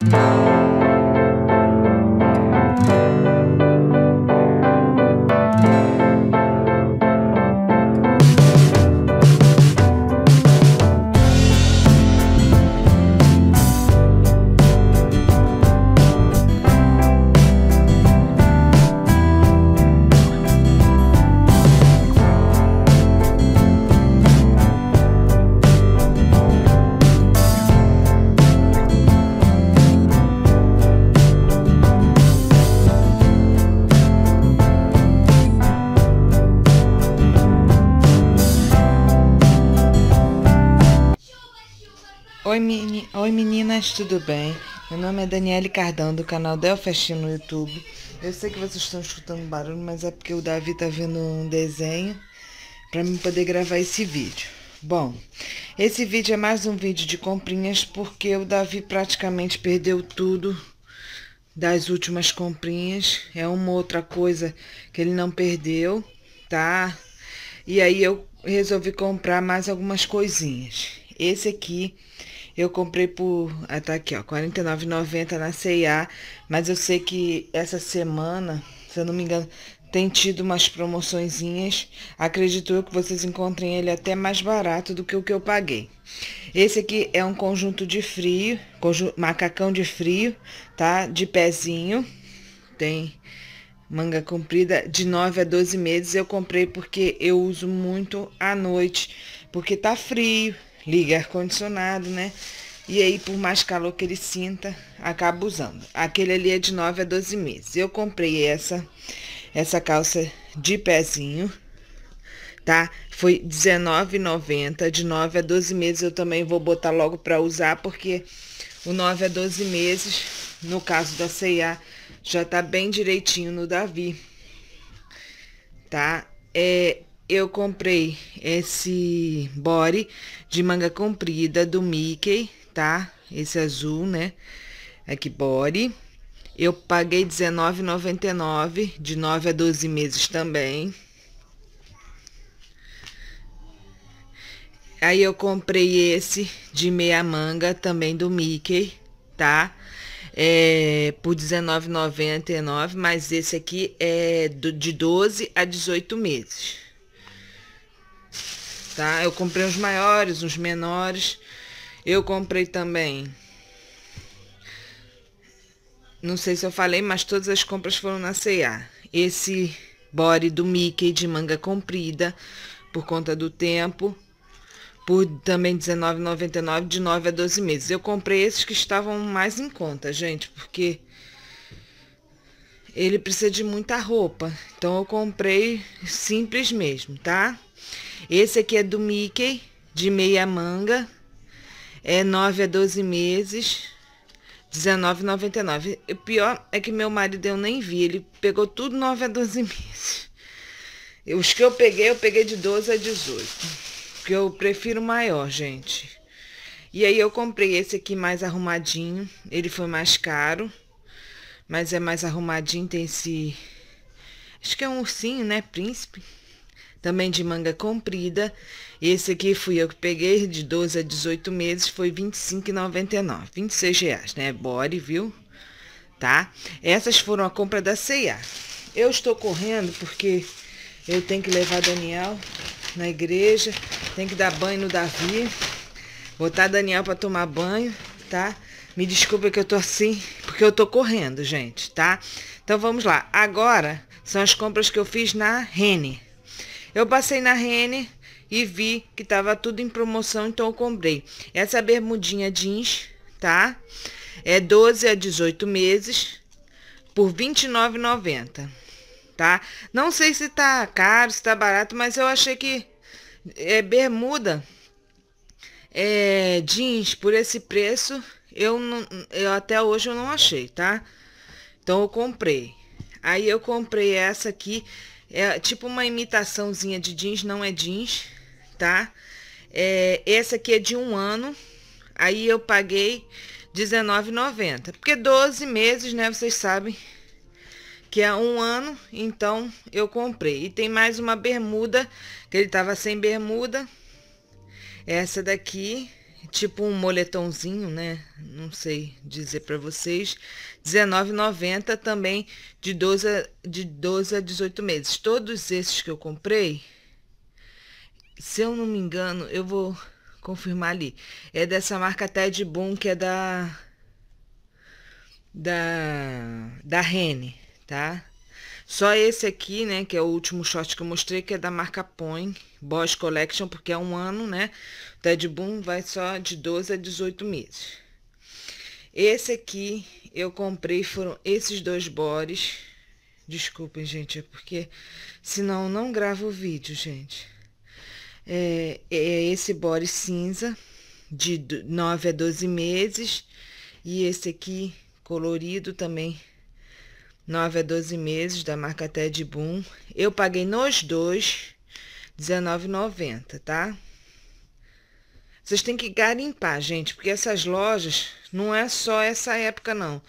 Thank Oi, meni... Oi meninas, tudo bem? Meu nome é Daniele Cardão, do canal Delfast no YouTube. Eu sei que vocês estão escutando barulho, mas é porque o Davi tá vendo um desenho para mim poder gravar esse vídeo. Bom, esse vídeo é mais um vídeo de comprinhas porque o Davi praticamente perdeu tudo das últimas comprinhas. É uma outra coisa que ele não perdeu, tá? E aí eu resolvi comprar mais algumas coisinhas. Esse aqui eu comprei por. Ah, tá aqui, ó. R$ 49,90 na CIA. Mas eu sei que essa semana, se eu não me engano, tem tido umas promoçõezinhas. Acredito eu que vocês encontrem ele até mais barato do que o que eu paguei. Esse aqui é um conjunto de frio, macacão de frio, tá? De pezinho. Tem manga comprida de 9 a 12 meses. Eu comprei porque eu uso muito à noite, porque tá frio, liga ar-condicionado, né? E aí, por mais calor que ele sinta, acaba usando. Aquele ali é de 9 a 12 meses. Eu comprei essa, essa calça de pezinho, tá? Foi R$19,90, de 9 a 12 meses. Eu também vou botar logo para usar, porque o 9 a 12 meses, no caso da C&A, já tá bem direitinho no Davi, tá? É, eu comprei esse body de manga comprida do Mickey, tá? Esse azul, né? Aqui, body. Eu paguei R$19,99, de 9 a 12 meses também. Aí eu comprei esse de meia manga, também do Mickey, tá? É, por R$19,99, mas esse aqui é do, de 12 a 18 meses tá? Eu comprei os maiores, os menores. Eu comprei também. Não sei se eu falei, mas todas as compras foram na CEA. Esse body do Mickey de manga comprida, por conta do tempo, por também R$19,99 de 9 a 12 meses. Eu comprei esses que estavam mais em conta, gente, porque ele precisa de muita roupa. Então eu comprei simples mesmo, tá? Esse aqui é do Mickey, de meia manga. É 9 a 12 meses, R$19,99. O pior é que meu marido eu nem vi, ele pegou tudo 9 a 12 meses. Os que eu peguei, eu peguei de 12 a 18. Porque eu prefiro maior, gente. E aí eu comprei esse aqui mais arrumadinho. Ele foi mais caro. Mas é mais arrumadinho, tem esse... Acho que é um ursinho, né? Príncipe também de manga comprida. Esse aqui fui eu que peguei, de 12 a 18 meses, foi R$ 25,99, R$ 26,00, né? bore viu? Tá? Essas foram a compra da C&A. Eu estou correndo porque eu tenho que levar Daniel na igreja, tenho que dar banho no Davi, botar Daniel para tomar banho, tá? Me desculpa que eu tô assim, porque eu tô correndo, gente, tá? Então vamos lá. Agora são as compras que eu fiz na Rene, eu passei na Rene e vi que tava tudo em promoção, então eu comprei. Essa bermudinha jeans, tá? É 12 a 18 meses por R$ 29,90, tá? Não sei se tá caro, se tá barato, mas eu achei que é, bermuda é, jeans por esse preço, eu, não, eu até hoje eu não achei, tá? Então eu comprei. Aí eu comprei essa aqui, é tipo uma imitaçãozinha de jeans, não é jeans, tá? É, essa aqui é de um ano, aí eu paguei R$19,90. Porque 12 meses, né, vocês sabem que é um ano, então eu comprei. E tem mais uma bermuda, que ele tava sem bermuda. Essa daqui tipo um moletomzinho, né? Não sei dizer para vocês. R$19,90 também de 12, a, de 12 a 18 meses. Todos esses que eu comprei, se eu não me engano, eu vou confirmar ali. É dessa marca Ted Boon, que é da da da Rene, tá? Só esse aqui, né, que é o último short que eu mostrei, que é da marca Põe, Boss Collection, porque é um ano, né? Ted Boom vai só de 12 a 18 meses. Esse aqui eu comprei, foram esses dois bores. Desculpem, gente, é porque senão eu não gravo o vídeo, gente. É, é esse body cinza, de 9 a 12 meses. E esse aqui colorido também, 9 a 12 meses da marca Ted Boom. Eu paguei nos dois R$19,90, tá? Vocês têm que garimpar, gente, porque essas lojas não é só essa época, não.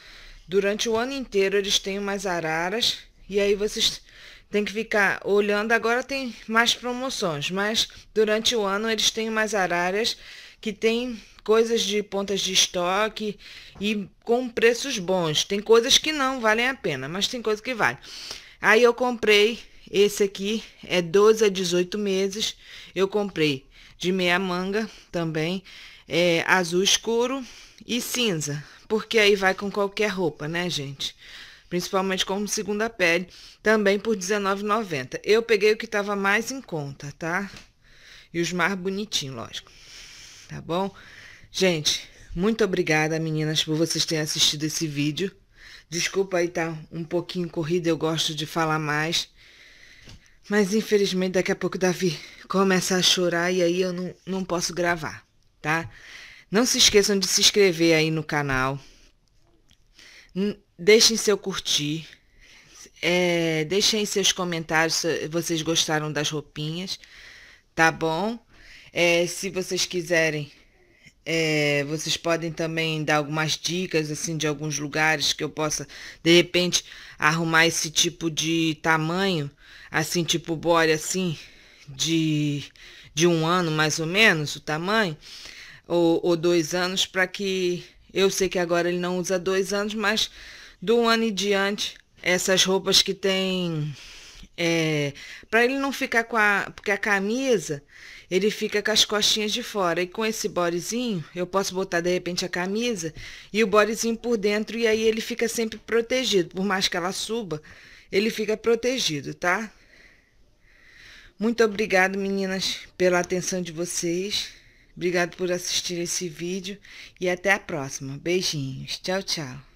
Durante o ano inteiro eles têm umas araras e aí vocês têm que ficar olhando. Agora tem mais promoções, mas durante o ano eles têm umas araras que tem coisas de pontas de estoque e com preços bons. Tem coisas que não valem a pena, mas tem coisas que valem. Aí eu comprei esse aqui, é 12 a 18 meses. Eu comprei de meia manga também, é, azul escuro e cinza, porque aí vai com qualquer roupa, né, gente? principalmente como segunda pele, também por R$19,90. Eu peguei o que estava mais em conta, tá? E os mais bonitinhos, lógico tá bom? Gente, muito obrigada, meninas, por vocês terem assistido esse vídeo. Desculpa aí tá um pouquinho corrido, eu gosto de falar mais. Mas infelizmente daqui a pouco o Davi começa a chorar e aí eu não, não posso gravar, tá? Não se esqueçam de se inscrever aí no canal. Deixem seu curtir. É, deixem seus comentários se vocês gostaram das roupinhas, tá bom? É, se vocês quiserem, é, vocês podem também dar algumas dicas assim de alguns lugares que eu possa, de repente, arrumar esse tipo de tamanho, assim, tipo bore assim, de, de um ano mais ou menos, o tamanho, ou, ou dois anos, para que. Eu sei que agora ele não usa dois anos, mas do um ano em diante, essas roupas que tem é, para ele não ficar com a. Porque a camisa, ele fica com as costinhas de fora. E com esse bodezinho, eu posso botar de repente a camisa e o bodezinho por dentro. E aí ele fica sempre protegido. Por mais que ela suba, ele fica protegido, tá? Muito obrigado, meninas, pela atenção de vocês. Obrigado por assistir esse vídeo. E até a próxima. Beijinhos. Tchau, tchau.